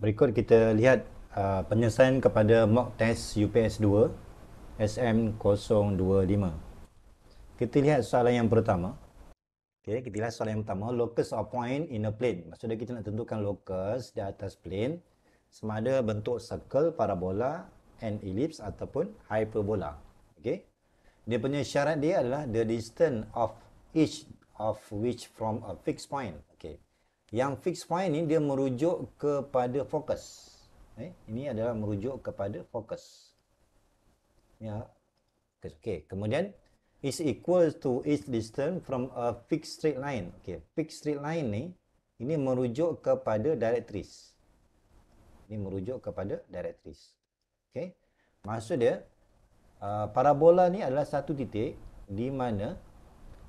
Berikut kita lihat uh, penyelesaian kepada mock test UPS 2 SM025. Kita lihat soalan yang pertama. Okay, kita lihat soalan yang pertama. Locus of point in a plane. Maksudnya kita nak tentukan locus di atas plane. Sama ada bentuk circle, parabola, and ellipse ataupun hyperbola. Okay. Dia punya syarat dia adalah the distance of each of which from a fixed point yang fixed point ni dia merujuk kepada fokus eh, ini adalah merujuk kepada fokus ya yeah. okay kemudian is equal to each distance from a fixed straight line okay fixed straight line ni ini merujuk kepada directrice ini merujuk kepada directrice okay maksud dia uh, parabola ni adalah satu titik di mana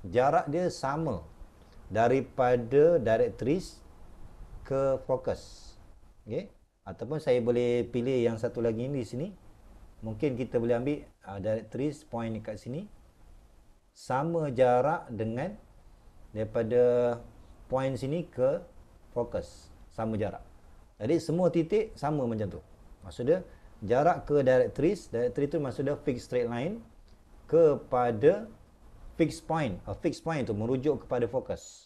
jarak dia sama daripada directrice ke focus. Okey. Ataupun saya boleh pilih yang satu lagi ni di sini. Mungkin kita boleh ambil uh, directrice point kat sini. Sama jarak dengan daripada point sini ke focus. Sama jarak. Jadi semua titik sama macam tu. Maksudnya jarak ke directrice. Directrice tu maksudnya fixed straight line. Kepada fixed point. A ah, fixed point tu merujuk kepada focus. Focus.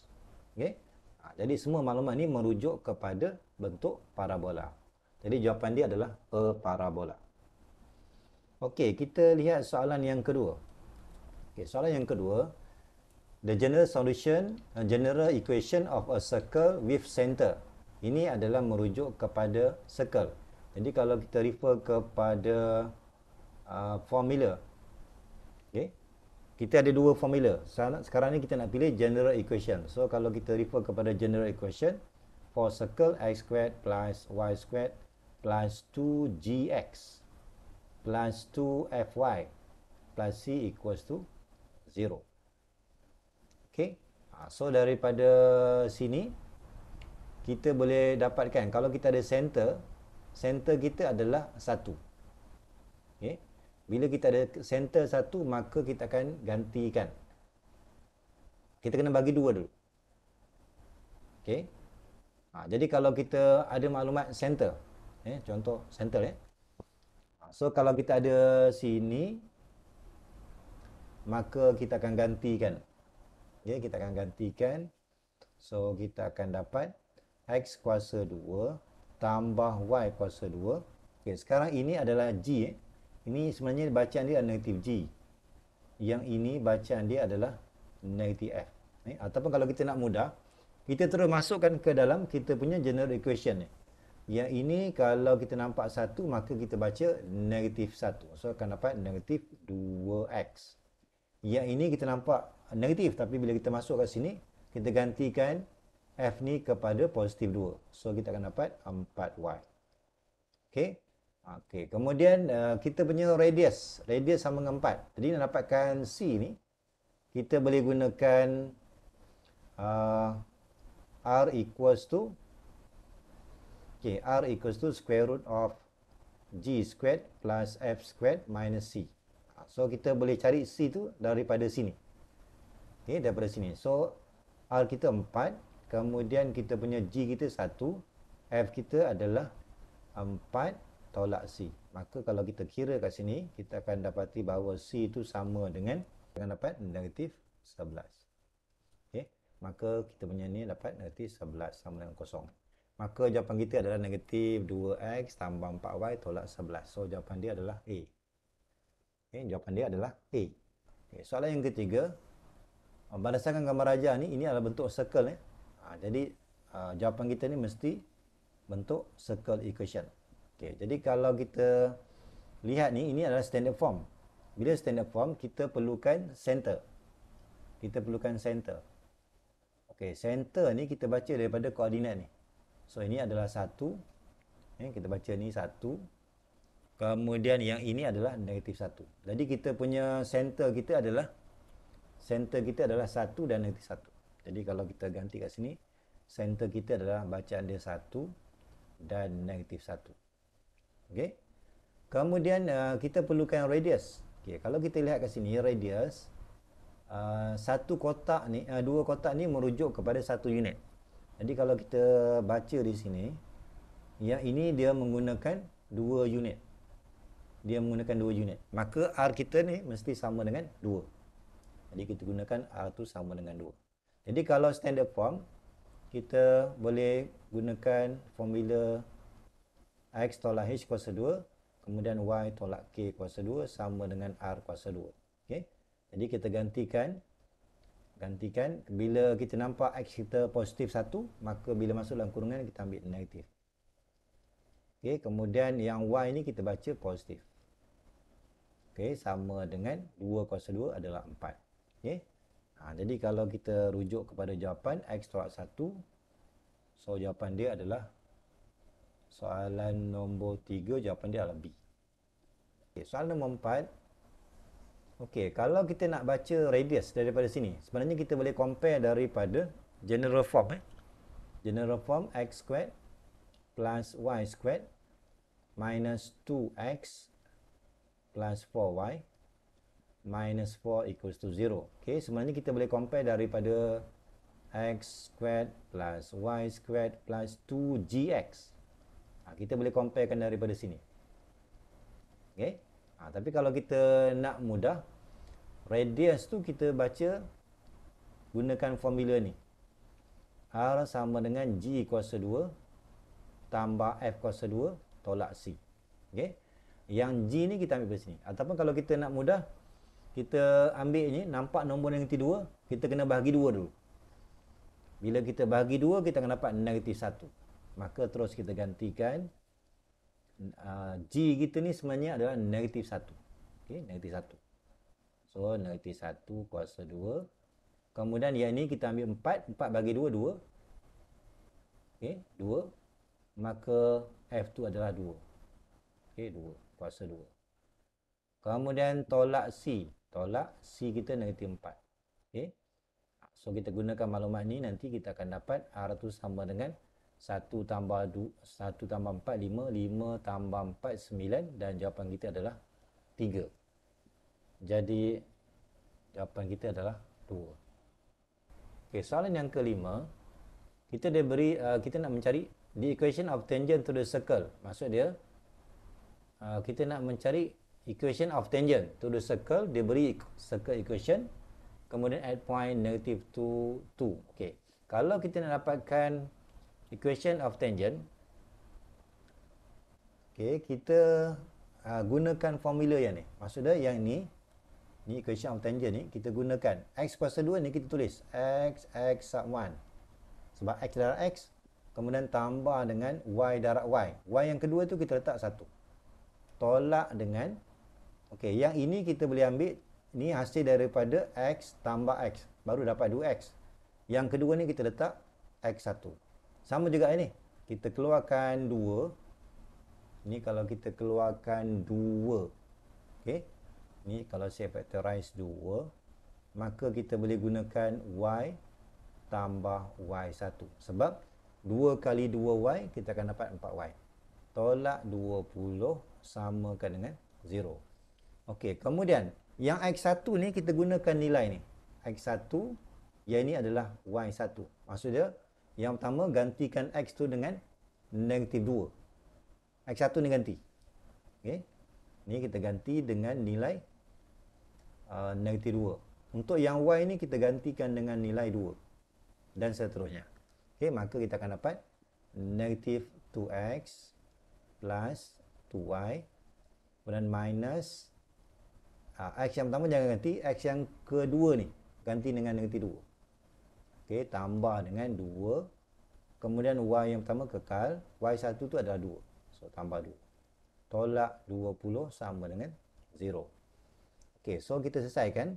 Okay? Ha, jadi semua maklumat ini merujuk kepada bentuk parabola. Jadi jawapan dia adalah a parabola. Okey, kita lihat soalan yang kedua. Okey, soalan yang kedua, the general solution, a general equation of a circle with center. Ini adalah merujuk kepada circle. Jadi kalau kita refer kepada uh, formula kita ada dua formula. Sekarang ni kita nak pilih general equation. So kalau kita refer kepada general equation for circle x squared plus y squared plus 2gx plus 2fy plus c equals to 0. Okay. Ha, so daripada sini kita boleh dapatkan kalau kita ada center center kita adalah 1. Bila kita ada center satu, maka kita akan gantikan. Kita kena bagi dua dulu. Okay. Ha, jadi kalau kita ada maklumat center. Eh, contoh center. Eh. Ha, so kalau kita ada sini, maka kita akan gantikan. Okay, ya, kita akan gantikan. So kita akan dapat x kuasa 2 tambah y kuasa 2. Okay, sekarang ini adalah g. Eh. Ini sebenarnya bacaan dia adalah negatif G. Yang ini bacaan dia adalah negatif F. Eh, ataupun kalau kita nak mudah, kita terus masukkan ke dalam kita punya general equation ni. Yang ini kalau kita nampak satu maka kita baca negatif satu. So, akan dapat negatif 2X. Yang ini kita nampak negatif, tapi bila kita masuk ke sini, kita gantikan F ni kepada positif 2. So, kita akan dapat 4Y. Okay. Okey, kemudian uh, kita punya radius. Radius sama dengan 4. Jadi nak dapatkan C ni, kita boleh gunakan uh, R equals to okay, R equals to square root of G squared plus F squared minus C. So, kita boleh cari C tu daripada sini. Okey, daripada sini. So, R kita 4. Kemudian kita punya G kita 1. F kita adalah 4 tolak C. Maka kalau kita kira kat sini, kita akan dapati bahawa C itu sama dengan dengan dapat negatif 11. Okay, maka kita punya ni dapat negatif 11 sama dengan kosong. Maka jawapan kita adalah negatif 2X tambah 4Y tolak 11. So, jawapan dia adalah A. Okay, jawapan dia adalah A. Okay, soalan yang ketiga, oh, berdasarkan gambar raja ni, ini adalah bentuk circle. Eh. Ha, jadi, uh, jawapan kita ni mesti bentuk circle equation. Okey, jadi kalau kita lihat ni ini adalah standard form. Bila standard form kita perlukan center. Kita perlukan center. Okay, center ni kita baca daripada koordinat ni. So ini adalah satu. Okay, eh, kita baca ni satu. Kemudian yang ini adalah negatif satu. Jadi kita punya center kita adalah center kita adalah satu dan negatif satu. Jadi kalau kita ganti kat sini center kita adalah bacaan dia 1 dan negatif satu okey kemudian uh, kita perlukan radius okey kalau kita lihat kat sini radius uh, satu kotak ni uh, dua kotak ni merujuk kepada satu unit jadi kalau kita baca di sini yang ini dia menggunakan dua unit dia menggunakan dua unit maka r kita ni mesti sama dengan dua jadi kita gunakan r tu sama dengan dua jadi kalau standard form kita boleh gunakan formula X tolak H kuasa 2 Kemudian Y tolak K kuasa 2 Sama dengan R kuasa 2 okay? Jadi kita gantikan Gantikan Bila kita nampak X kita positif 1 Maka bila masuk dalam kurungan kita ambil negatif okay? Kemudian yang Y ni kita baca positif okay? Sama dengan 2 kuasa 2 adalah 4 okay? ha, Jadi kalau kita rujuk kepada jawapan X tolak 1 So jawapan dia adalah Soalan nombor tiga jawapan dia adalah B. Okay, soalan nombor empat. Okey, kalau kita nak baca radius daripada sini, sebenarnya kita boleh compare daripada general form. Eh? General form x squared plus y squared minus 2x plus 4y minus 4 equals to 0. Okey, sebenarnya kita boleh compare daripada x squared plus y squared plus 2gx. Ha, kita boleh comparekan daripada sini. Okey. Ha, tapi kalau kita nak mudah radius tu kita baca gunakan formula ni. R sama dengan G kuasa 2 tambah F kuasa 2 tolak C. Okey. Yang G ni kita ambil dari sini. Ataupun kalau kita nak mudah kita ambil ni nampak nombor negatif 2 kita kena bahagi 2 dulu. Bila kita bahagi 2 kita akan dapat negatif 1 maka terus kita gantikan uh, G kita ni sebenarnya adalah negatif 1 okay, negatif 1 so negatif 1 kuasa 2 kemudian yang ni kita ambil 4 4 bagi 2, 2 ok, 2 maka F tu adalah 2 ok, 2, kuasa 2 kemudian tolak C tolak C kita negatif 4 ok, so kita gunakan maklumat ni nanti kita akan dapat R tu sama dengan satu tambah dua satu tambah empat lima lima tambah empat sembilan dan jawapan kita adalah tiga Jadi jawapan kita adalah dua okay soalan yang kelima, kita dah beri uh, kita nak mencari the equation of tangent to the circle. Maksud dia uh, kita nak mencari equation of tangent to the circle, dia beri circle equation kemudian at point negative two two okay Kalau kita nak dapatkan equation of tangent Okay, kita uh, gunakan formula yang ni maksudnya yang ni ni equation of tangent ni kita gunakan x kuasa 2 ni kita tulis x x sub 1 sebab x darab x kemudian tambah dengan y darab y y yang kedua tu kita letak 1 tolak dengan okey yang ini kita boleh ambil ni hasil daripada x tambah x baru dapat 2x yang kedua ni kita letak x 1 sama juga ini. Kita keluarkan 2. Ini kalau kita keluarkan 2. Okey. Ini kalau saya factorize 2, maka kita boleh gunakan y tambah y1. Sebab 2 kali 2y kita akan dapat 4y. Tolak 20 samakan dengan 0. Okey, kemudian yang x1 ni kita gunakan nilai ni. x1 yang ini adalah y1. Maksudnya? Yang pertama, gantikan X tu dengan negatif 2. X1 ni ganti. Okay. Ni kita ganti dengan nilai uh, negatif uh, 2. Untuk yang Y ni kita gantikan dengan nilai 2. Dan seterusnya. Okay, maka kita akan dapat negatif 2X plus 2Y kemudian minus uh, X yang pertama jangan ganti. X yang kedua ni ganti dengan negatif 2. Okey, tambah dengan 2. Kemudian y yang pertama kekal, y1 tu ada 2. So tambah 2. Tolak 20 sama dengan 0. Okey, so kita selesaikan.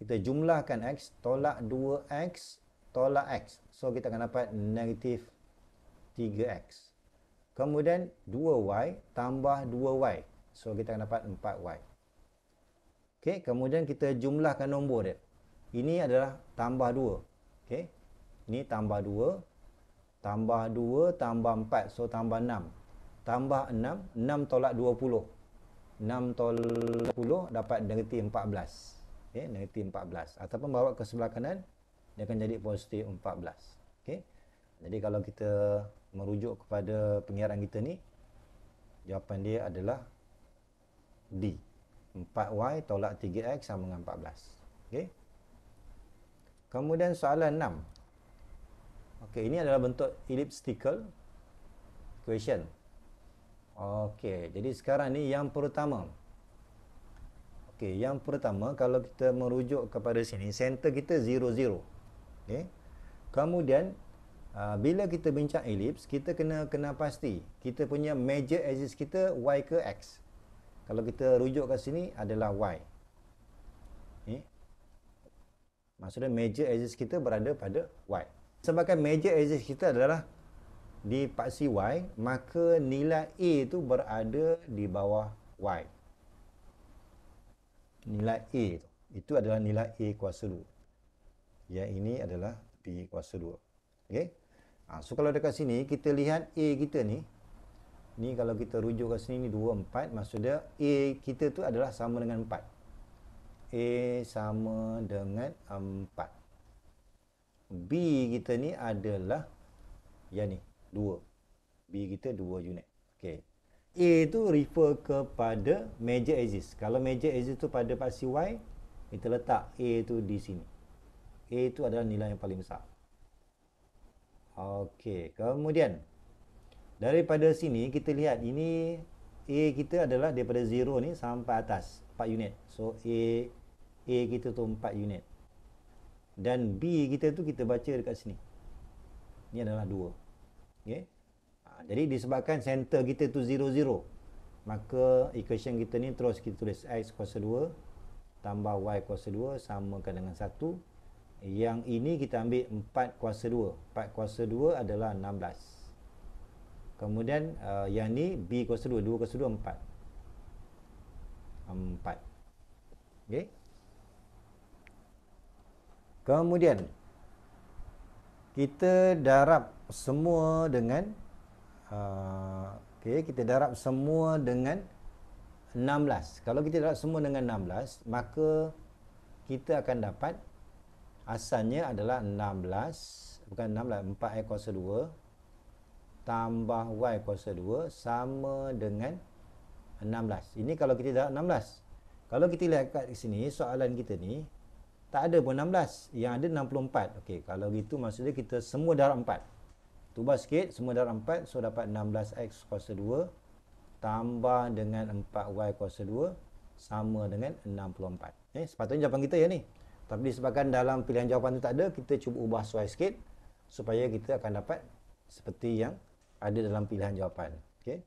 Kita jumlahkan x, tolak 2x, tolak x. So kita akan dapat negatif 3x. Kemudian 2y tambah 2y. So kita akan dapat 4y. Okey, kemudian kita jumlahkan nombor dia. Ini adalah tambah Okey. Ni tambah 2 tambah 2 tambah 4 so tambah 6. Tambah 6, 6 tolak 20. 6 tolak 20 dapat negatif 14. Okey, negatif 14 ataupun bawa ke sebelah kanan dia akan jadi positif 14. Okey. Jadi kalau kita merujuk kepada pengiraan kita ni jawapan dia adalah D. 4y tolak 3x sama dengan 14. Okey. Kemudian soalan enam. Okey, ini adalah bentuk elliptical equation. Okey, jadi sekarang ni yang pertama. Okey, yang pertama kalau kita merujuk kepada sini, center kita 0 0. Okey. Kemudian uh, bila kita bincang elips, kita kena kena pasti kita punya major axis kita y ke x. Kalau kita rujuk ke sini adalah y. Maksudnya major axis kita berada pada Y. Sebabkan major axis kita adalah di paksi Y, maka nilai A itu berada di bawah Y. Nilai A itu. Itu adalah nilai A kuasa 2. Yang ini adalah B kuasa 2. Okay? Ha, so kalau dekat sini, kita lihat A kita ni. Ni kalau kita rujuk ke sini, ni 2, 4. Maksudnya A kita tu adalah sama dengan 4. A sama dengan 4 B kita ni adalah Yang ni 2 B kita 2 unit okay. A tu refer kepada major axis Kalau major axis tu pada paksi Y Kita letak A tu di sini A tu adalah nilai yang paling besar Okey, kemudian Daripada sini kita lihat ini A kita adalah daripada 0 ni sampai atas 4 unit So A A kita tu 4 unit Dan B kita tu kita baca dekat sini Ini adalah 2 okay? Ha, jadi disebabkan center kita tu 0-0 Maka equation kita ni terus kita tulis X kuasa 2 Tambah Y kuasa 2 Samakan dengan 1 Yang ini kita ambil 4 kuasa 2 4 kuasa 2 adalah 16 Kemudian uh, yang ni B kuasa 2 2 kuasa 2 4 4 Okay Kemudian kita darab semua dengan uh, okay, kita darab semua dengan 16. Kalau kita darab semua dengan 16, maka kita akan dapat asalnya adalah 16 bukan 16, 4 x kuasa 2 tambah y kuasa 2 sama dengan 16. Ini kalau kita darab 16. Kalau kita lihat kat sini soalan kita ni tak ada pun 16 Yang ada 64 Okey, Kalau gitu maksudnya kita semua darab 4 Tubah sikit Semua darab 4 So dapat 16x kuasa 2 Tambah dengan 4y kuasa 2 Sama dengan 64 eh, Sepatutnya jawapan kita ya ni Tapi disebabkan dalam pilihan jawapan tu tak ada Kita cuba ubah suai sikit Supaya kita akan dapat Seperti yang ada dalam pilihan jawapan Okey.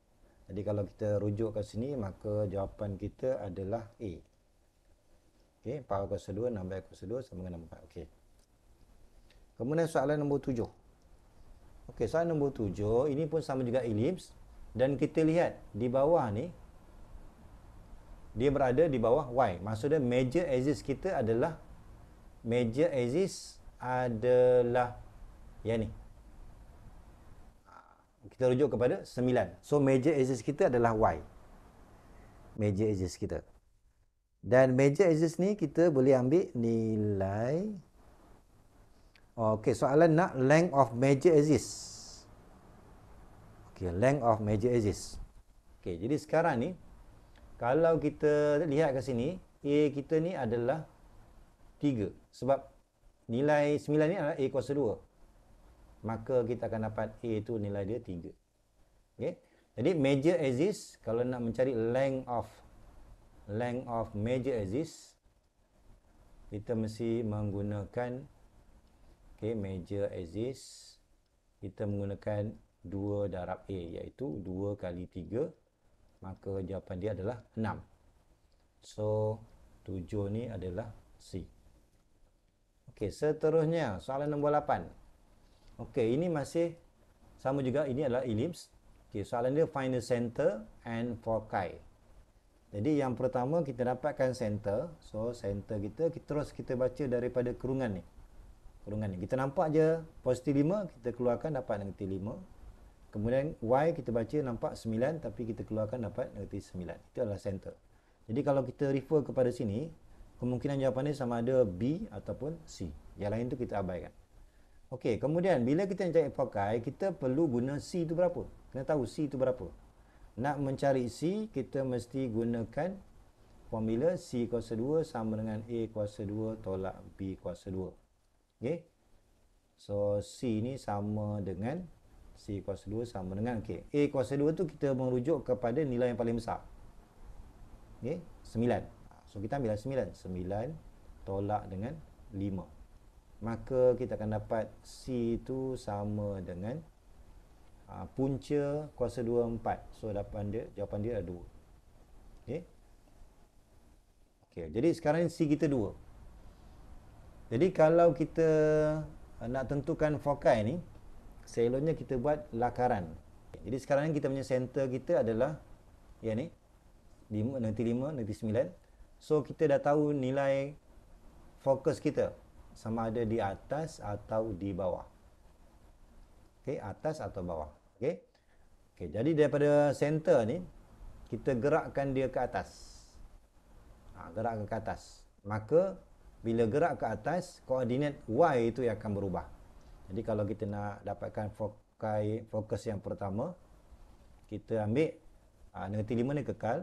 Jadi kalau kita rujuk ke sini Maka jawapan kita adalah A Okey, 4 kuasa 2 nambah kuasa 2 sama dengan 4. Okey. Kemudian soalan nombor 7. Okey, soalan nombor 7 ini pun sama juga elips dan kita lihat di bawah ni dia berada di bawah y. Maksudnya major axis kita adalah major axis adalah yang ni. Kita rujuk kepada 9. So major axis kita adalah y. Major axis kita. Dan major axis ni kita boleh ambil nilai. Okey, soalan nak length of major axis. Okey, length of major axis. Okey, jadi sekarang ni kalau kita lihat kat sini, A kita ni adalah 3 sebab nilai 9 ni adalah A kuasa 2. Maka kita akan dapat A tu nilai dia 3. Okey. Jadi major axis kalau nak mencari length of length of major axis kita mesti menggunakan okay, major axis kita menggunakan 2 darab A iaitu 2 kali 3 maka jawapan dia adalah 6 so 7 ni adalah C ok seterusnya soalan nombor 8 ok ini masih sama juga ini adalah ellipse. Okay, soalan dia find the center and foci. Jadi yang pertama kita dapatkan center. So center kita kita terus kita baca daripada kurungan ni. Kurungan ni. Kita nampak je positif 5 kita keluarkan dapat negatif 5. Kemudian Y kita baca nampak 9 tapi kita keluarkan dapat negatif 9. Itu adalah center. Jadi kalau kita refer kepada sini, kemungkinan jawapan dia sama ada B ataupun C. Yang lain tu kita abaikan. Okey, kemudian bila kita nak cari pakai, kita perlu guna C tu berapa? Kena tahu C tu berapa? Nak mencari C, kita mesti gunakan formula C kuasa 2 sama dengan A kuasa 2 tolak B kuasa 2. Okay? So, C ni sama dengan C kuasa 2 sama dengan okay. A kuasa 2 tu kita merujuk kepada nilai yang paling besar. Okay? 9. So, kita ambil 9. 9 tolak dengan 5. Maka kita akan dapat C tu sama dengan 5 ha, punca kuasa 24 so jawapan dia jawapan dia ada 2 okey okey jadi sekarang ni C kita 2 jadi kalau kita ah, nak tentukan fokai ni selonya kita buat lakaran jadi sekarang ni kita punya center kita adalah ya ni 5 nanti 5 nanti 9 so kita dah tahu nilai fokus kita sama ada di atas atau di bawah okey atas atau bawah okey okey jadi daripada center ni kita gerakkan dia ke atas ha, gerakkan ke atas maka bila gerak ke atas koordinat y itu yang akan berubah jadi kalau kita nak dapatkan fokus yang pertama kita ambil ha, negatif 5 ni kekal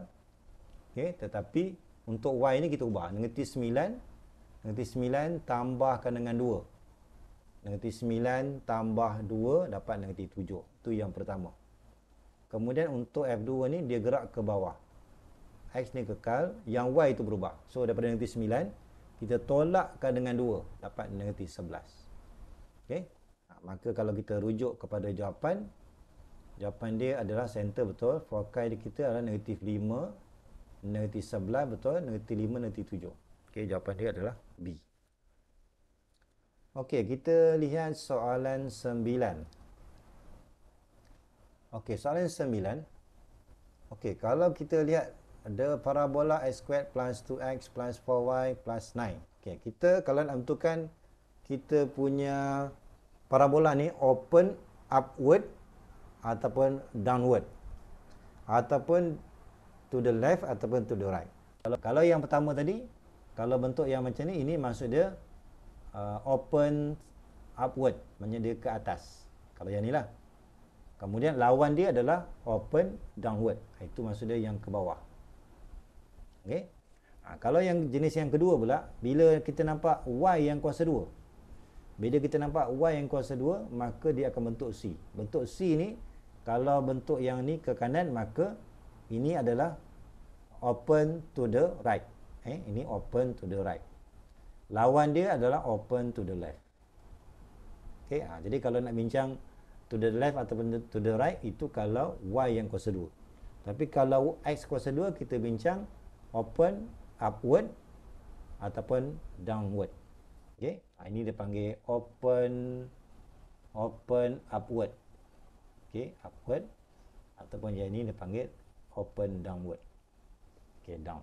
okey tetapi untuk y ni kita ubah negatif 9 negatif 9 tambahkan dengan 2 Negatif 9 tambah 2 dapat negatif 7. Tu yang pertama. Kemudian untuk F2 ni dia gerak ke bawah. X ni kekal. Yang Y tu berubah. So daripada negatif 9 kita tolakkan dengan 2. Dapat negatif 11. Okay. Maka kalau kita rujuk kepada jawapan. Jawapan dia adalah center betul. Forkai kita adalah negatif 5. Negatif 11 betul. Negatif 5, negatif 7. Okay, jawapan dia adalah B. Okey, kita lihat soalan sembilan. Okey, soalan sembilan. Okey, kalau kita lihat ada parabola x squared plus 2x plus 4y plus 9. Okey, kita kalau nak tentukan kita punya parabola ni open upward ataupun downward ataupun to the left ataupun to the right. Kalau kalau yang pertama tadi, kalau bentuk yang macam ni, ini maksud dia uh, open upward maksudnya dia ke atas kalau yang ni lah kemudian lawan dia adalah open downward ha, itu maksud dia yang ke bawah okay? ha, kalau yang jenis yang kedua pula bila kita nampak Y yang kuasa 2 bila kita nampak Y yang kuasa 2 maka dia akan bentuk C bentuk C ni kalau bentuk yang ni ke kanan maka ini adalah open to the right eh? ini open to the right lawan dia adalah open to the left. Okay, ha, jadi kalau nak bincang to the left ataupun to the right itu kalau y yang kuasa 2. Tapi kalau x kuasa 2 kita bincang open upward ataupun downward. Okay, ha, ini dia panggil open open upward. Okay, upward ataupun yang ini dia panggil open downward. Okay, down.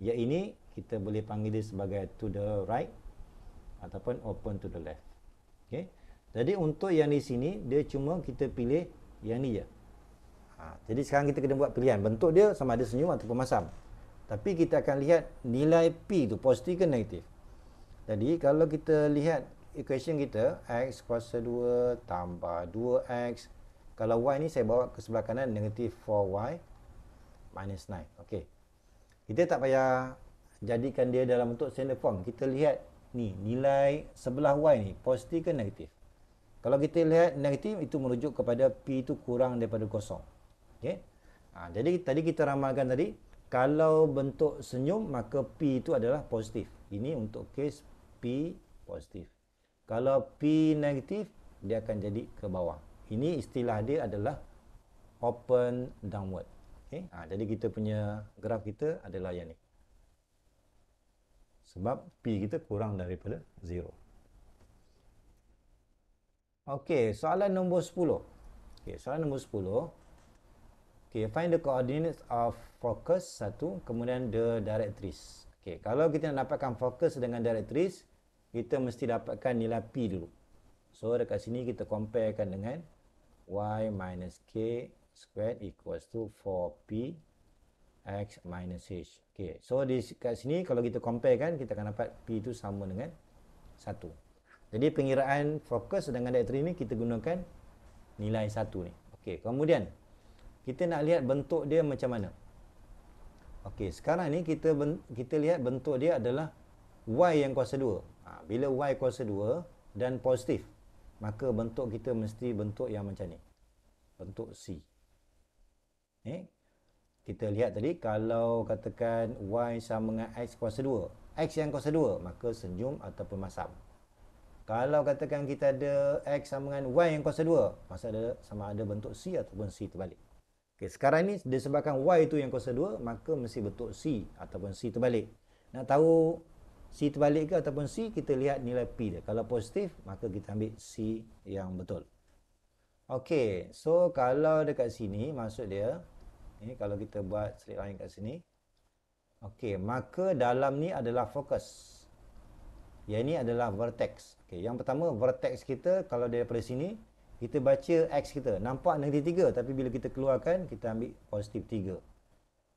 Yang ini kita boleh panggil dia sebagai to the right ataupun open to the left. Okey. Jadi untuk yang di sini dia cuma kita pilih yang ni je. Ha, jadi sekarang kita kena buat pilihan bentuk dia sama ada senyum ataupun masam. Tapi kita akan lihat nilai P tu positif ke negatif. Jadi kalau kita lihat equation kita x kuasa 2 tambah 2x kalau y ni saya bawa ke sebelah kanan negatif 4y minus 9. Okey. Kita tak payah jadikan dia dalam bentuk standard form. Kita lihat ni nilai sebelah Y ni positif ke negatif. Kalau kita lihat negatif itu merujuk kepada P itu kurang daripada kosong. Okay? Ha, jadi tadi kita ramalkan tadi kalau bentuk senyum maka P itu adalah positif. Ini untuk kes P positif. Kalau P negatif dia akan jadi ke bawah. Ini istilah dia adalah open downward. Okay? Ha, jadi kita punya graf kita adalah yang ni sebab pi kita kurang daripada 0. Okey, soalan nombor 10. Okey, soalan nombor 10. Okey, find the coordinates of focus 1 kemudian the directrice. Okey, kalau kita nak dapatkan focus dengan directrice, kita mesti dapatkan nilai pi dulu. So dekat sini kita comparekan dengan y minus k squared equals to 4p x minus h. Okay. So di kat sini kalau kita compare kan kita akan dapat p itu sama dengan 1. Jadi pengiraan fokus dengan dielectric ini kita gunakan nilai 1 ni. Okay, kemudian kita nak lihat bentuk dia macam mana. Okay, sekarang ni kita kita lihat bentuk dia adalah y yang kuasa 2. Ha, bila y kuasa 2 dan positif, maka bentuk kita mesti bentuk yang macam ni. Bentuk C. Eh, kita lihat tadi kalau katakan y sama dengan x kuasa 2 x yang kuasa 2 maka senyum ataupun masam kalau katakan kita ada x sama dengan y yang kuasa 2 masa ada sama ada bentuk c ataupun c terbalik Okay, sekarang ni disebabkan y itu yang kuasa 2 maka mesti bentuk c ataupun c terbalik nak tahu c terbalik ke ataupun c kita lihat nilai p dia kalau positif maka kita ambil c yang betul okey so kalau dekat sini maksud dia ini kalau kita buat straight line kat sini okey maka dalam ni adalah fokus yang ini adalah vertex okey yang pertama vertex kita kalau daripada sini kita baca x kita nampak negatif 3 tapi bila kita keluarkan kita ambil positif 3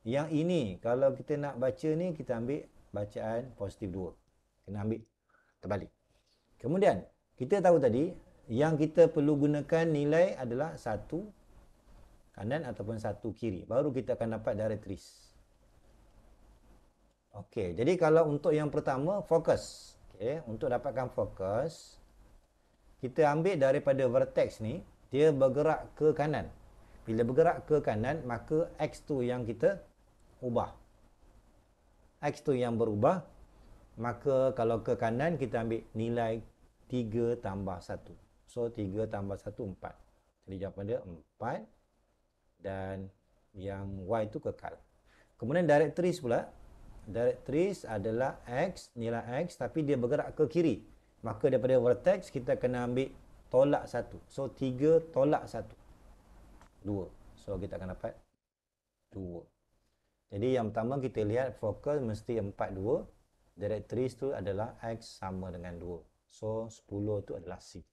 yang ini kalau kita nak baca ni kita ambil bacaan positif 2 kena ambil terbalik kemudian kita tahu tadi yang kita perlu gunakan nilai adalah 1 kanan ataupun satu kiri. Baru kita akan dapat directrice. Okey, jadi kalau untuk yang pertama, fokus. Okay, untuk dapatkan fokus, kita ambil daripada vertex ni, dia bergerak ke kanan. Bila bergerak ke kanan, maka X tu yang kita ubah. X tu yang berubah, maka kalau ke kanan, kita ambil nilai 3 tambah 1. So, 3 tambah 1, 4. Jadi, jawapan dia 4 dan yang Y itu kekal. Kemudian directrice pula. Directrice adalah X, nilai X tapi dia bergerak ke kiri. Maka daripada vertex kita kena ambil tolak satu. So tiga tolak satu dua. So kita akan dapat dua. Jadi yang pertama kita lihat fokus mesti empat dua. Directrice tu adalah X sama dengan dua. So sepuluh tu adalah C.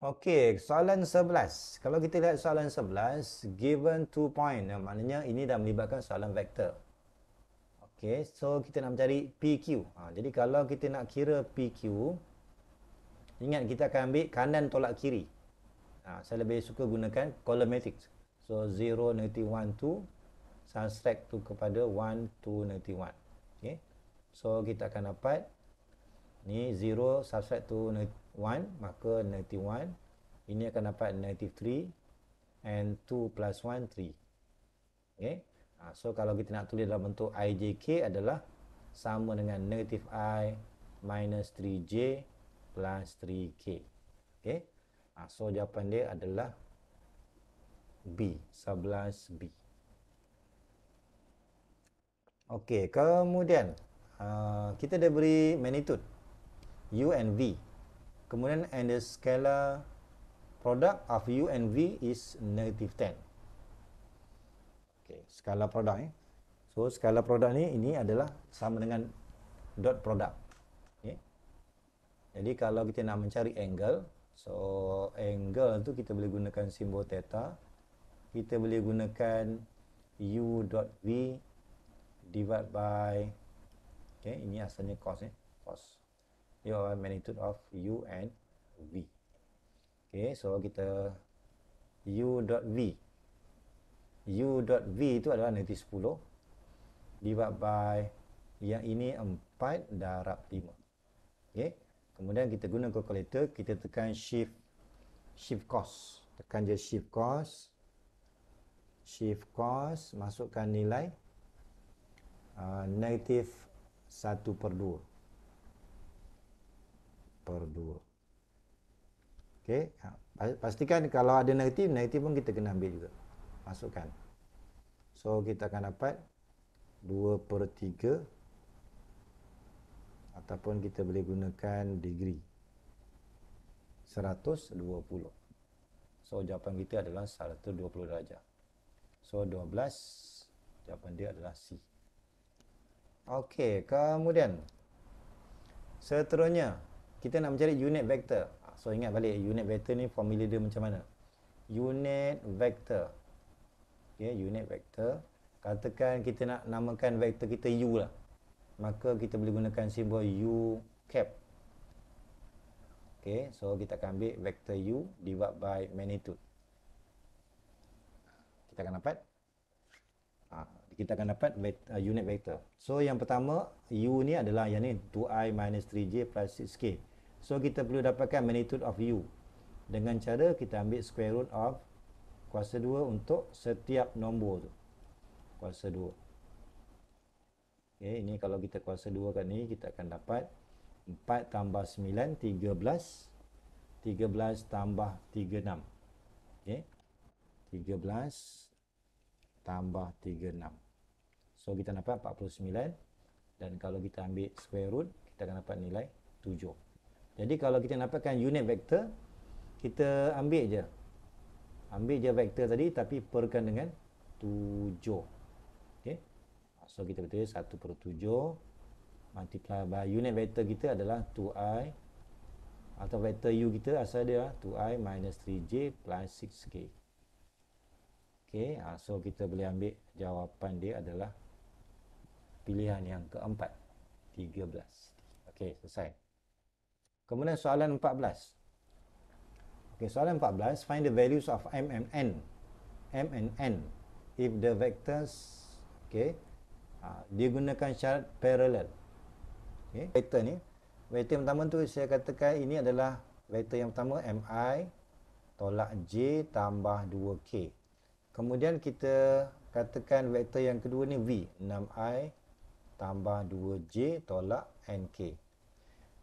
Okey, soalan 11. Kalau kita lihat soalan 11, given two point. Maknanya ini dah melibatkan soalan vektor. Okey, so kita nak mencari PQ. Ha, jadi kalau kita nak kira PQ, ingat kita akan ambil kanan tolak kiri. Ha, saya lebih suka gunakan column matrix. So, 0, negative 1, 2. Subtract tu kepada 1, 2, negative 1. Okey, so kita akan dapat ni 0, subtract tu negative 1 maka negative 1 ini akan dapat negative 3 and 2 plus 1 3 okay. ha, so kalau kita nak tulis dalam bentuk ijk adalah sama dengan negative i minus 3j plus 3k okay. ha, so jawapan dia adalah b 11b Okey, kemudian uh, kita beri magnitude u and v kemudian and the scalar product of u and v is negative 10 okay, scalar product eh. so scalar product ni ini adalah sama dengan dot product okay. jadi kalau kita nak mencari angle so angle tu kita boleh gunakan simbol theta kita boleh gunakan u dot v divided by okay, ini asalnya cos eh. cos you magnitude of u and v okay so kita u dot v u dot v itu adalah negatif 10 divided by yang ini 4 darab 5 okay kemudian kita guna calculator kita tekan shift shift cos. tekan je shift cos. shift cos. masukkan nilai uh, negatif 1 per 2 per okay? Ha, pastikan kalau ada negatif, negatif pun kita kena ambil juga. Masukkan. So kita akan dapat 2 per 3 ataupun kita boleh gunakan degree 120. So jawapan kita adalah 120 darjah. So 12 jawapan dia adalah C. Okey, kemudian seterusnya kita nak mencari unit vector. So ingat balik unit vector ni formula dia macam mana? Unit vector. okay, unit vector. Katakan kita nak namakan vector kita u lah. Maka kita boleh gunakan simbol u cap. Okey, so kita akan ambil vector u divided by magnitude. Kita akan dapat ha, kita akan dapat uh, unit vector. So yang pertama u ni adalah yang ni 2i minus 3j plus 6k. So kita perlu dapatkan magnitude of U Dengan cara kita ambil square root of Kuasa 2 untuk setiap nombor tu Kuasa 2 okay, Ini kalau kita kuasa 2 kat ni Kita akan dapat 4 tambah 9, 13 13 tambah 36 Okay 13 tambah 36 So kita dapat 49 Dan kalau kita ambil square root Kita akan dapat nilai 7 jadi kalau kita dapatkan unit vektor, kita ambil je. Ambil je vektor tadi tapi perkan dengan 7. Okey. So kita betul 1 per 7 multiply by unit vektor kita adalah 2i atau vektor u kita asal dia 2i minus 3j plus 6k. Okay, ah, so kita boleh ambil jawapan dia adalah pilihan yang keempat 13. Okay, selesai. Kemudian soalan 14. Okay, soalan 14, find the values of m and n. m and n if the vectors okay, uh, ah, dia gunakan syarat parallel. Okey, vector ni, vector yang pertama tu saya katakan ini adalah vector yang pertama mi tolak j tambah 2k. Kemudian kita katakan vektor yang kedua ni v 6i tambah 2j tolak nk.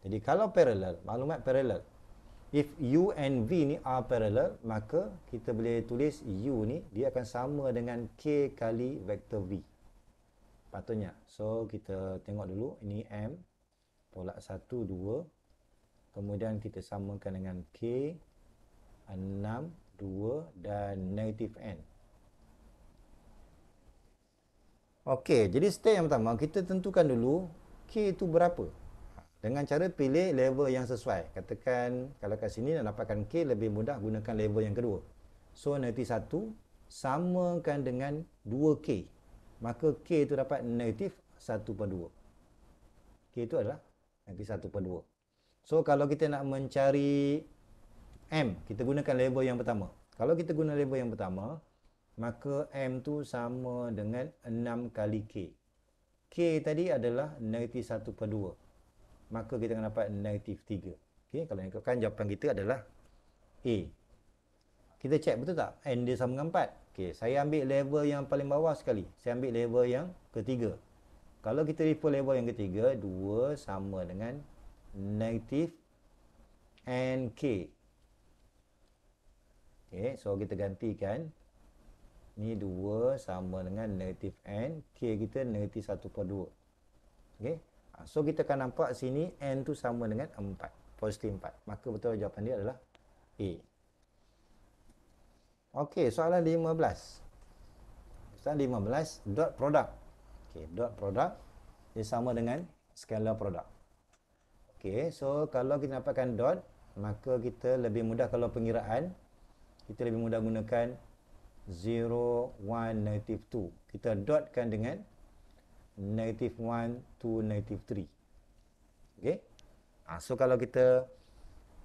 Jadi kalau parallel, maklumat parallel. If U and V ni are parallel, maka kita boleh tulis U ni, dia akan sama dengan K kali vektor V. Patutnya. So, kita tengok dulu. Ini M. Tolak 1, 2. Kemudian kita samakan dengan K. 6, 2 dan negative N. Okey, jadi step yang pertama, kita tentukan dulu K itu berapa dengan cara pilih level yang sesuai katakan kalau kat sini nak dapatkan K lebih mudah gunakan level yang kedua so negatif 1 samakan dengan 2K maka K itu dapat negatif 1 per 2 K itu adalah negatif 1 per 2 so kalau kita nak mencari M kita gunakan level yang pertama kalau kita guna level yang pertama maka M tu sama dengan 6 kali K K tadi adalah negatif 1 per 2 maka kita akan dapat negatif 3. Okey, kalau yang kan jawapan kita adalah A. Kita cek betul tak? N dia sama dengan 4. Okey, saya ambil level yang paling bawah sekali. Saya ambil level yang ketiga. Kalau kita refer level yang ketiga, 2 sama dengan negatif NK. Okey, so kita gantikan. Ni 2 sama dengan negatif N. K kita negatif 1 per 2. Okey. Ha, so kita akan nampak sini N tu sama dengan 4 Positif 4 Maka betul jawapan dia adalah A Ok soalan 15 Soalan 15 Dot product Okay dot product Dia sama dengan scalar product Ok so kalau kita dapatkan dot Maka kita lebih mudah kalau pengiraan Kita lebih mudah gunakan 0, 1, negative 2 Kita dotkan dengan negative 1 to negative 3. Okay. Ha, so kalau kita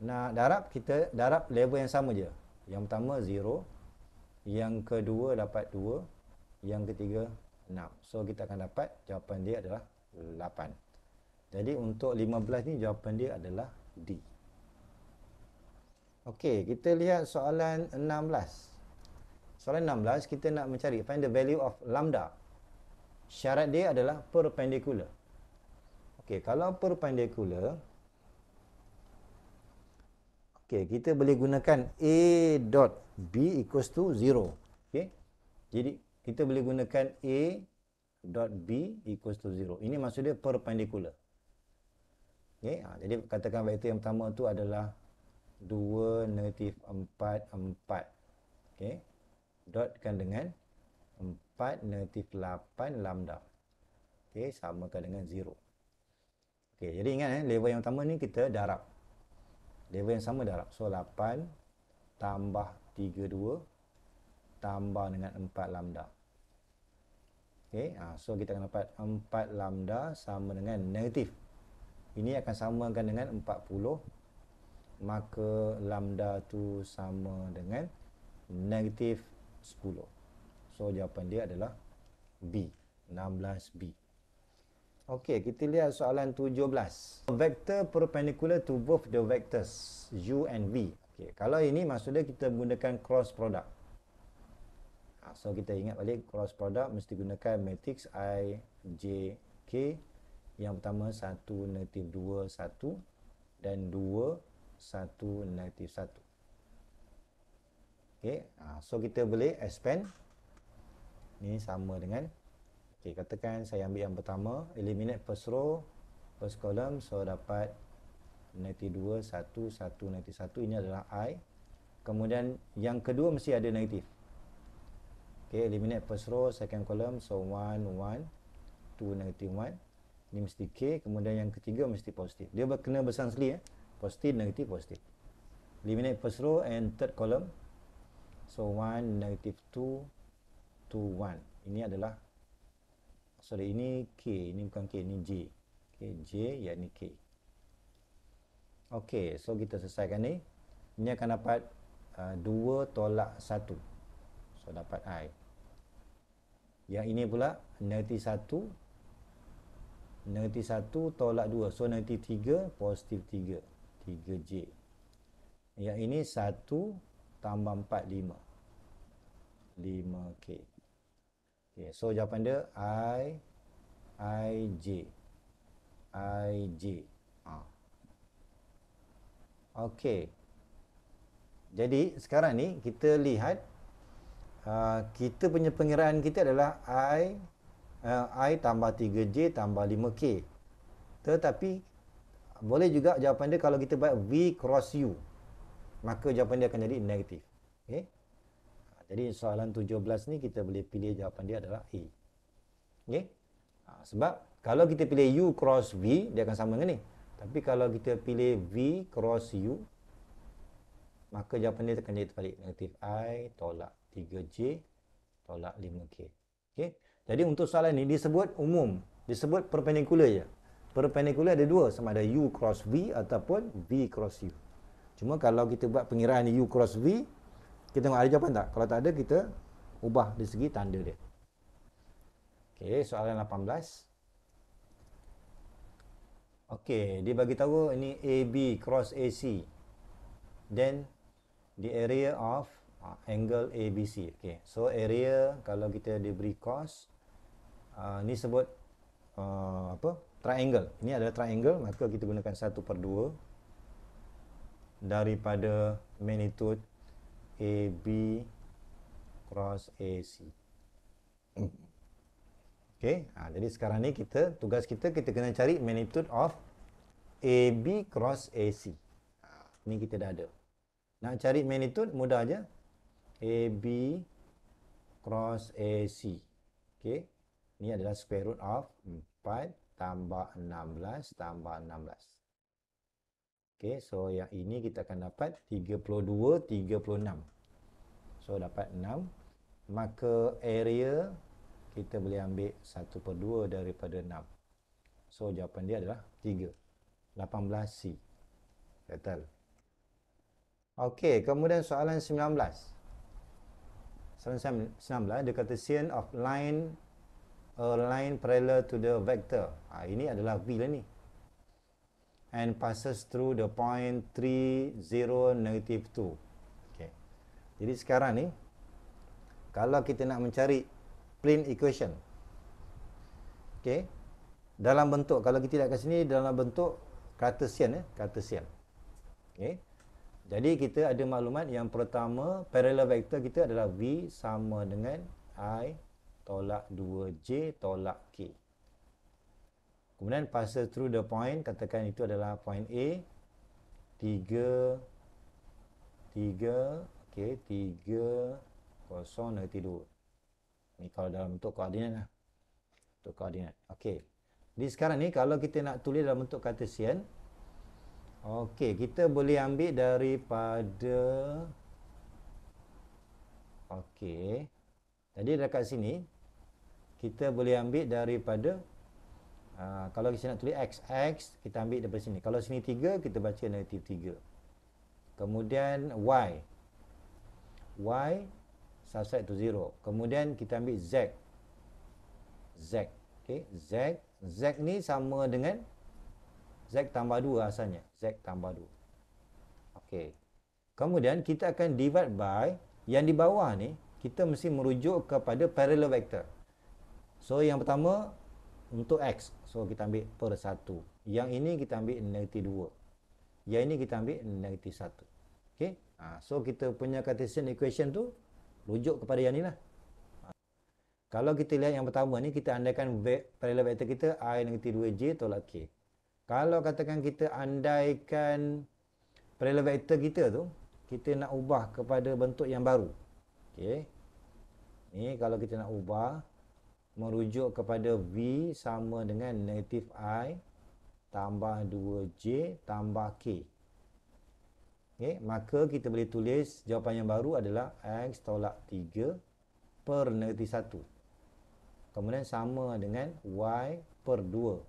nak darab, kita darab level yang sama je. Yang pertama 0. Yang kedua dapat 2. Yang ketiga 6. So kita akan dapat jawapan dia adalah 8. Jadi untuk 15 ni jawapan dia adalah D. Okey, kita lihat soalan 16. Soalan 16 kita nak mencari find the value of lambda syarat dia adalah perpendicular. Okey, kalau perpendicular Okey, kita boleh gunakan A dot B equals to 0. Okey. Jadi kita boleh gunakan A dot B equals to 0. Ini maksud dia perpendicular. Okey, ha, jadi katakan vektor yang pertama tu adalah 2 negatif 4 4. Okey. Dotkan dengan 4 negatif 8 lambda. Okey, sama dengan 0. Okey, jadi ingat eh, level yang pertama ni kita darab. Level yang sama darab. So, 8 tambah 32 tambah dengan 4 lambda. Okey, ha, so kita akan dapat 4 lambda sama dengan negatif. Ini akan sama dengan 40. Maka lambda tu sama dengan negatif 10. So jawapan dia adalah B 16B Okey, kita lihat soalan 17 Vector perpendicular to both the vectors U and V okay, Kalau ini maksudnya kita gunakan cross product ha, So kita ingat balik cross product mesti gunakan matrix I, J, K Yang pertama 1, negatif 2, 1 Dan 2, 1, negatif 1 Okay. Ha, so kita boleh expand ni sama dengan okey katakan saya ambil yang pertama eliminate first row first column so dapat 92 1 1 91 ini adalah i kemudian yang kedua mesti ada negatif okey eliminate first row second column so 1 1 2 negative 1 ini mesti k kemudian yang ketiga mesti positif dia kena bersangsli eh positif negatif positif eliminate first row and third column so 1 negative 2 to 1 ini adalah sorry ini k ini bukan k ini j okey j yakni k okey so kita selesaikan ni ini akan dapat uh, 2 tolak 1 so dapat i yang ini pula negatif 1 negatif 1 tolak 2 so negatif 3 positif 3 3j yang ini 1 tambah 4 5 5k Okay, so jawapan dia I I J I J. Ah. Okey. Jadi sekarang ni kita lihat uh, kita punya pengiraan kita adalah I uh, I tambah 3J tambah 5K. Tetapi boleh juga jawapan dia kalau kita buat V cross U. Maka jawapan dia akan jadi negatif. Okey. Ah, jadi soalan 17 ni kita boleh pilih jawapan dia adalah A. Okey? Ha, sebab kalau kita pilih U cross V, dia akan sama dengan ni. Tapi kalau kita pilih V cross U, maka jawapan dia akan jadi terbalik. Negatif I tolak 3J tolak 5K. Okey? Jadi untuk soalan ni disebut umum. Disebut perpendicular je. Perpendicular ada dua. Sama ada U cross V ataupun V cross U. Cuma kalau kita buat pengiraan U cross V, kita tengok ada jawapan tak? Kalau tak ada, kita ubah dari segi tanda dia. Okey, soalan 18. Okey, dia bagi tahu ini AB cross AC. Then, the area of ah, angle ABC. Okey, so area kalau kita diberi cos, uh, ah, ni sebut uh, apa? triangle. Ini adalah triangle, maka kita gunakan 1 per 2 daripada magnitude AB cross AC. Okay, ha, jadi sekarang ni kita tugas kita kita kena cari magnitude of AB cross AC. Ni kita dah ada. Nak cari magnitude mudah aja. AB cross AC. Okay, ini adalah square root of 4 hmm, tambah 16 tambah 16. Okay, so yang ini kita akan dapat 32, 36. So dapat 6. Maka area kita boleh ambil 1 per 2 daripada 6. So jawapan dia adalah 3. 18C. Betul. Okey, kemudian soalan 19. Soalan 19, dia kata sin of line a uh, line parallel to the vector. Ha, ini adalah V lah ni and passes through the point 3, 0, negative 2. Okay. Jadi sekarang ni, kalau kita nak mencari plane equation, okay, dalam bentuk, kalau kita lihat kat sini, dalam bentuk Cartesian. Eh, Cartesian. Okay. Jadi kita ada maklumat yang pertama, parallel vector kita adalah V sama dengan I tolak 2J tolak Kemudian pass through the point, katakan itu adalah point A. 3 3 okey 3 kosong negatif 2. Ni kalau dalam bentuk koordinat lah. Bentuk koordinat. Okey. Jadi sekarang ni kalau kita nak tulis dalam bentuk kartesian Okey, kita boleh ambil daripada Okey. Jadi dekat sini kita boleh ambil daripada Ha, kalau kita nak tulis X X kita ambil daripada sini kalau sini 3 kita baca negatif 3 kemudian Y Y subset to 0 kemudian kita ambil Z Z okay. Z Z ni sama dengan Z tambah 2 asalnya Z tambah 2 ok kemudian kita akan divide by yang di bawah ni kita mesti merujuk kepada parallel vector so yang pertama untuk X so kita ambil per 1 yang ini kita ambil negatif 2 yang ini kita ambil negatif 1 Okay. ha, so kita punya Cartesian equation tu rujuk kepada yang ni lah ha. kalau kita lihat yang pertama ni kita andaikan parallel vector kita I negatif 2J tolak K kalau katakan kita andaikan parallel vector kita tu kita nak ubah kepada bentuk yang baru Okay. ni kalau kita nak ubah merujuk kepada V sama dengan negatif I tambah 2J tambah K. Okay, maka kita boleh tulis jawapan yang baru adalah X tolak 3 per negatif 1. Kemudian sama dengan Y per 2.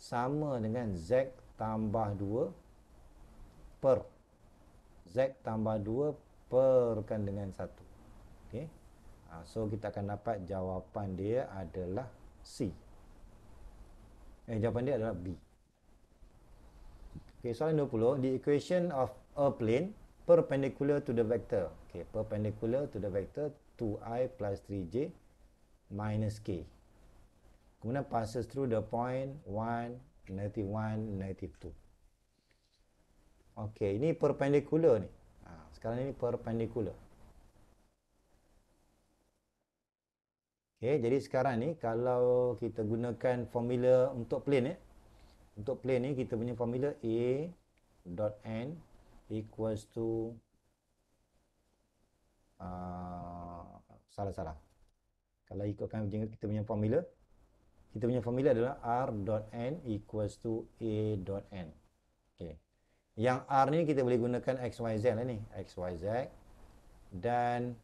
Sama dengan Z tambah 2 per. Z tambah 2 perkan dengan 1. Okay. Ah, so kita akan dapat jawapan dia adalah C. Eh jawapan dia adalah B. Okay, soalan 20, the equation of a plane perpendicular to the vector. Okay, perpendicular to the vector 2i plus 3j minus k. Kemudian passes through the point 1, negative 1, negative 2. Okay, ini perpendicular ni. Ha, sekarang ini perpendicular. Okay, jadi sekarang ni kalau kita gunakan formula untuk plane eh. Untuk plane ni kita punya formula A dot N equals to salah-salah. Uh, kalau ikutkan kita punya formula kita punya formula adalah R dot N equals to A dot N. Okay. Yang R ni kita boleh gunakan X, Y, Z lah ni. X, Y, Z. Dan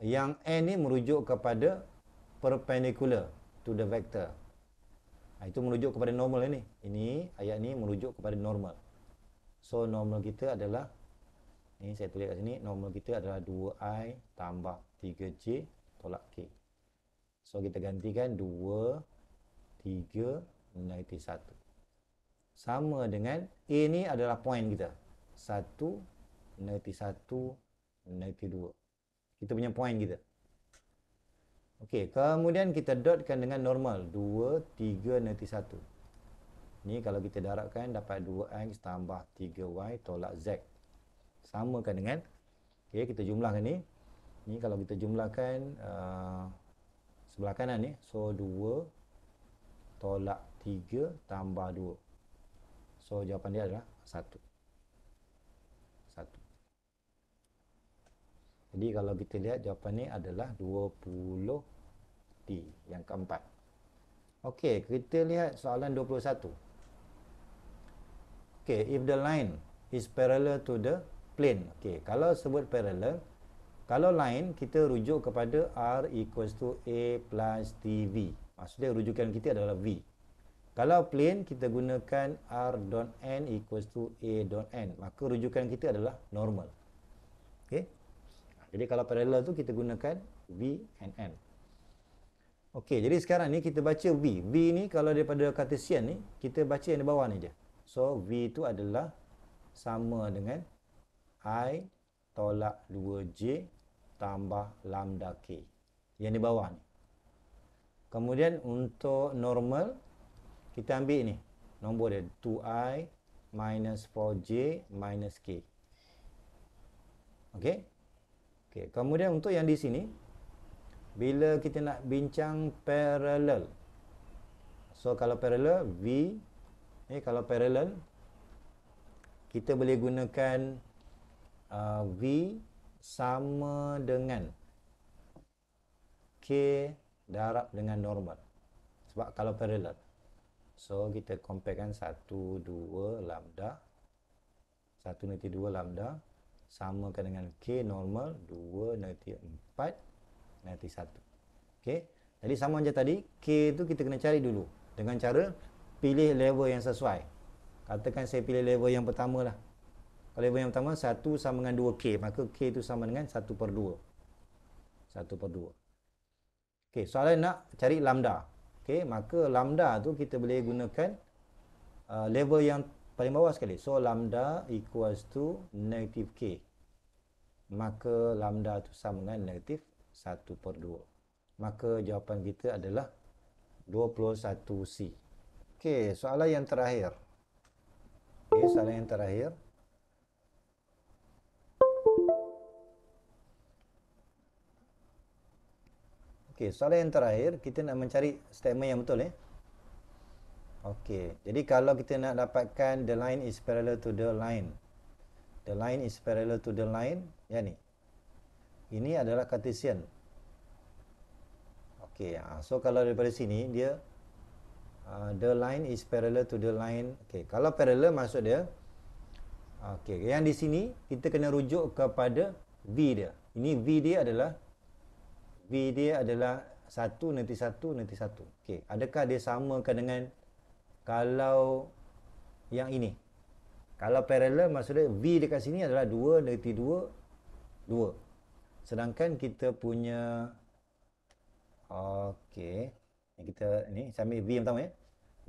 yang N ni merujuk kepada perpendicular to the vector. Ha, itu merujuk kepada normal ini. Ini ayat ini merujuk kepada normal. So normal kita adalah ni saya tulis kat sini normal kita adalah 2i tambah 3j tolak k. So kita gantikan 2 3 -1. -1. Sama dengan a ni adalah point kita. 1 -1 -2. Kita punya point kita. Okey, kemudian kita dotkan dengan normal 2, 3, nanti 1 Ni kalau kita darabkan dapat 2x tambah 3y tolak z Samakan dengan Okey, kita jumlahkan ni Ni kalau kita jumlahkan uh, Sebelah kanan ni So 2 tolak 3 tambah 2 So jawapan dia adalah 1 1 jadi kalau kita lihat jawapan ni adalah 20 D yang keempat. Okey, kita lihat soalan 21. Okey, if the line is parallel to the plane. Okey, kalau sebut parallel, kalau line kita rujuk kepada R equals to A plus DV. Maksudnya rujukan kita adalah V. Kalau plane kita gunakan R dot N equals to A dot N. Maka rujukan kita adalah normal. Okey. Jadi kalau parallel tu kita gunakan V and N. Okey, jadi sekarang ni kita baca V. V ni kalau daripada Cartesian ni, kita baca yang di bawah ni je. So, V tu adalah sama dengan I tolak 2J tambah lambda K. Yang di bawah ni. Kemudian untuk normal, kita ambil ni. Nombor dia, 2I minus 4J minus K. Okey? Okey, kemudian untuk yang di sini, bila kita nak bincang parallel so kalau parallel V eh kalau parallel kita boleh gunakan uh, V sama dengan K darab dengan normal sebab kalau parallel so kita compare kan 1, 2 lambda 1 negatif 2 lambda sama dengan K normal 2 negatif 4 negatif 1. Okey. Jadi sama macam tadi, K tu kita kena cari dulu dengan cara pilih level yang sesuai. Katakan saya pilih level yang pertama lah. Kalau level yang pertama, 1 sama dengan 2K. Maka K itu sama dengan 1 per 2. 1 per 2. Okey, soalan nak cari lambda. Okey, maka lambda tu kita boleh gunakan uh, level yang paling bawah sekali. So, lambda equals to negative K. Maka lambda tu sama dengan negative 1 per 2 Maka jawapan kita adalah 21C Okey, soalan yang terakhir Okey, soalan yang terakhir Okey, soalan yang terakhir Kita nak mencari statement yang betul eh Okey, jadi kalau kita nak dapatkan The line is parallel to the line The line is parallel to the line Yang ni ini adalah Cartesian ok ah, so kalau daripada sini dia uh, the line is parallel to the line ok kalau parallel maksud dia ok yang di sini kita kena rujuk kepada V dia ini V dia adalah V dia adalah satu nanti satu nanti satu ok adakah dia sama ke dengan kalau yang ini kalau parallel maksudnya V dekat sini adalah 2 nanti 2 2 sedangkan kita punya okey kita ni sambil v yang pertama ya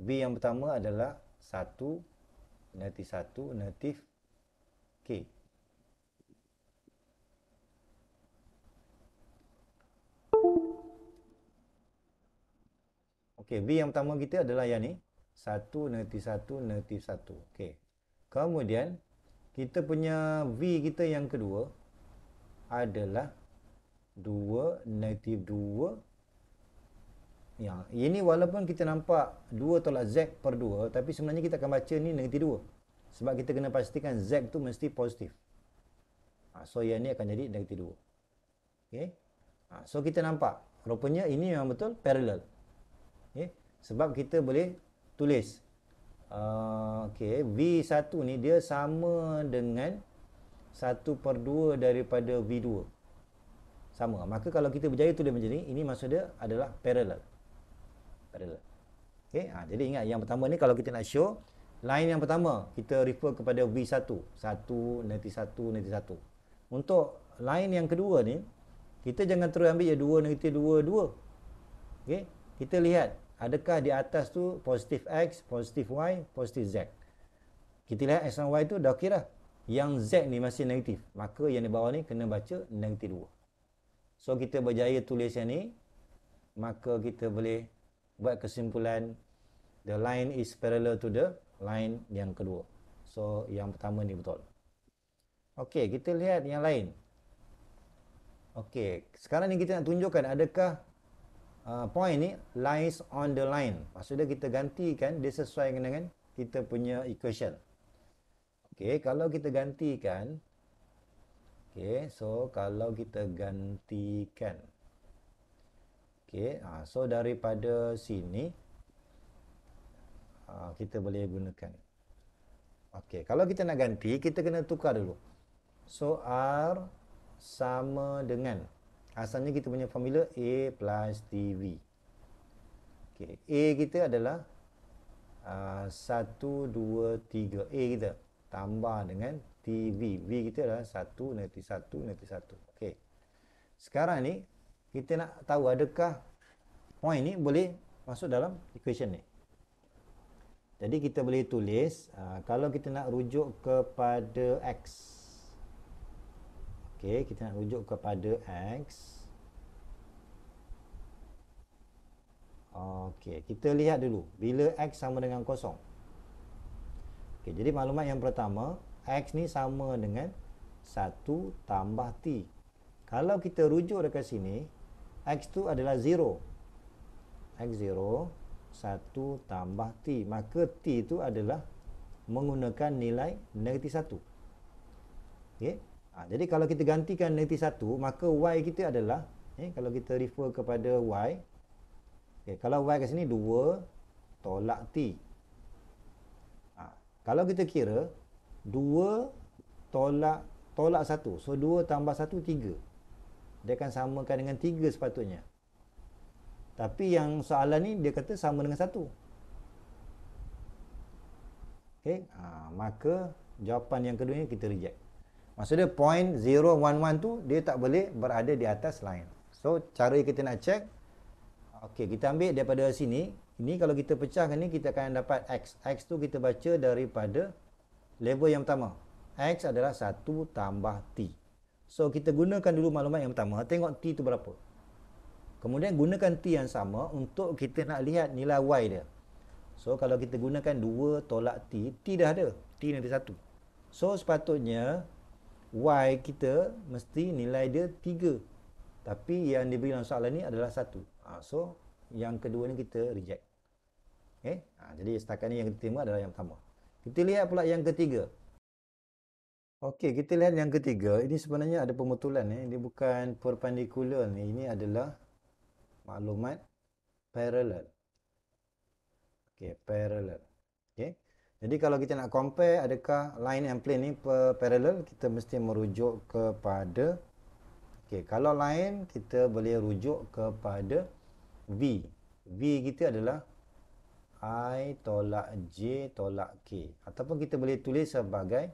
v yang pertama adalah 1 negatif 1 negatif k okey v yang pertama kita adalah yang ni 1 negatif 1 negatif 1 okey kemudian kita punya v kita yang kedua adalah 2 negatif 2 yang ini walaupun kita nampak 2 tolak z per 2 tapi sebenarnya kita akan baca ni negatif 2 sebab kita kena pastikan z tu mesti positif ha, so yang ni akan jadi negatif 2 okay. Ha, so kita nampak rupanya ini memang betul parallel okay. sebab kita boleh tulis uh, ah, okay. V1 ni dia sama dengan satu per dua daripada V2 sama maka kalau kita berjaya tulis macam ni ini maksud dia adalah parallel parallel okay? ha, jadi ingat yang pertama ni kalau kita nak show line yang pertama kita refer kepada V1 1 negatif 1 negatif 1 untuk line yang kedua ni kita jangan terus ambil je 2 negatif 2 2 okay? kita lihat adakah di atas tu positif X positif Y positif Z kita lihat X dan Y tu dah okey dah yang Z ni masih negatif maka yang di bawah ni kena baca negatif 2 so kita berjaya tulis yang ni maka kita boleh buat kesimpulan the line is parallel to the line yang kedua so yang pertama ni betul ok kita lihat yang lain ok sekarang ni kita nak tunjukkan adakah uh, point ni lies on the line maksudnya kita gantikan dia sesuai dengan kita punya equation Okey, kalau kita gantikan Okey, so kalau kita gantikan Okey, ha, so daripada sini ha, Kita boleh gunakan Okey, kalau kita nak ganti, kita kena tukar dulu So R sama dengan Asalnya kita punya formula A plus TV Okey, A kita adalah ha, satu dua tiga 3 A kita tambah dengan TV. V kita adalah 1 negatif 1 negatif 1. Okey. Sekarang ni kita nak tahu adakah point ni boleh masuk dalam equation ni. Jadi kita boleh tulis ah, kalau kita nak rujuk kepada X. Okey, kita nak rujuk kepada X. Okey, kita lihat dulu bila X sama dengan kosong. Okay, jadi maklumat yang pertama, X ni sama dengan 1 tambah T. Kalau kita rujuk dekat sini, X tu adalah 0. X 0, 1 tambah T. Maka T tu adalah menggunakan nilai negatif 1. Okay? Ha, jadi kalau kita gantikan negatif 1, maka Y kita adalah, eh, kalau kita refer kepada Y, okay, kalau Y kat sini 2 tolak T. Kalau kita kira 2 tolak tolak 1. So 2 tambah 1 3. Dia akan samakan dengan 3 sepatutnya. Tapi yang soalan ni dia kata sama dengan 1. Okey, ha, maka jawapan yang kedua ni kita reject. Maksudnya point 0 1 1 tu dia tak boleh berada di atas line. So cara kita nak check Okey, kita ambil daripada sini ini kalau kita pecahkan ni kita akan dapat X. X tu kita baca daripada level yang pertama. X adalah 1 tambah T. So kita gunakan dulu maklumat yang pertama. Tengok T tu berapa. Kemudian gunakan T yang sama untuk kita nak lihat nilai Y dia. So kalau kita gunakan 2 tolak T, T dah ada. T nanti 1. So sepatutnya Y kita mesti nilai dia 3. Tapi yang diberi dalam soalan ni adalah 1. Ha, so yang kedua ni kita reject okay? Eh? ha, jadi setakat ni yang kita terima adalah yang pertama kita lihat pula yang ketiga Okey, kita lihat yang ketiga. Ini sebenarnya ada pemutulan Eh. Ini bukan perpendicular ni. Ini adalah maklumat parallel. Okey, parallel. Okey. Jadi kalau kita nak compare adakah line and plane ni parallel, kita mesti merujuk kepada Okey, kalau line kita boleh rujuk kepada V V kita adalah I tolak J tolak K Ataupun kita boleh tulis sebagai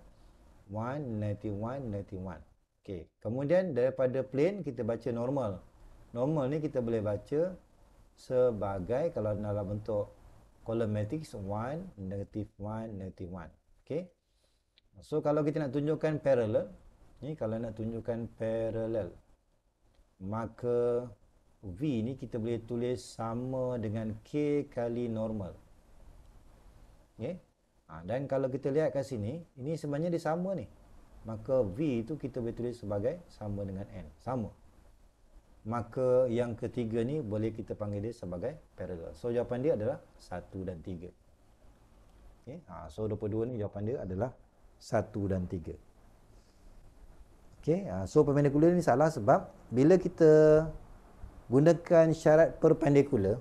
191.91 okay. Kemudian daripada plane kita baca normal Normal ni kita boleh baca sebagai kalau dalam bentuk column matrix 1 negative 1 negative 1 Okay, so kalau kita nak tunjukkan parallel ni kalau nak tunjukkan parallel maka V ni kita boleh tulis sama dengan K kali normal. Okay? Ha, dan kalau kita lihat kat sini, ini sebenarnya dia sama ni. Maka V itu kita boleh tulis sebagai sama dengan N. Sama. Maka yang ketiga ni boleh kita panggil dia sebagai parallel. So jawapan dia adalah 1 dan 3. Okay? Ha, so 22 ni jawapan dia adalah 1 dan 3. Okay? Ha, so pemindah kuliah ni salah sebab bila kita gunakan syarat perpendicular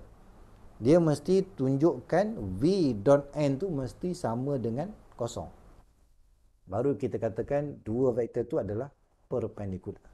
dia mesti tunjukkan V dot N tu mesti sama dengan kosong. Baru kita katakan dua vektor tu adalah perpendicular.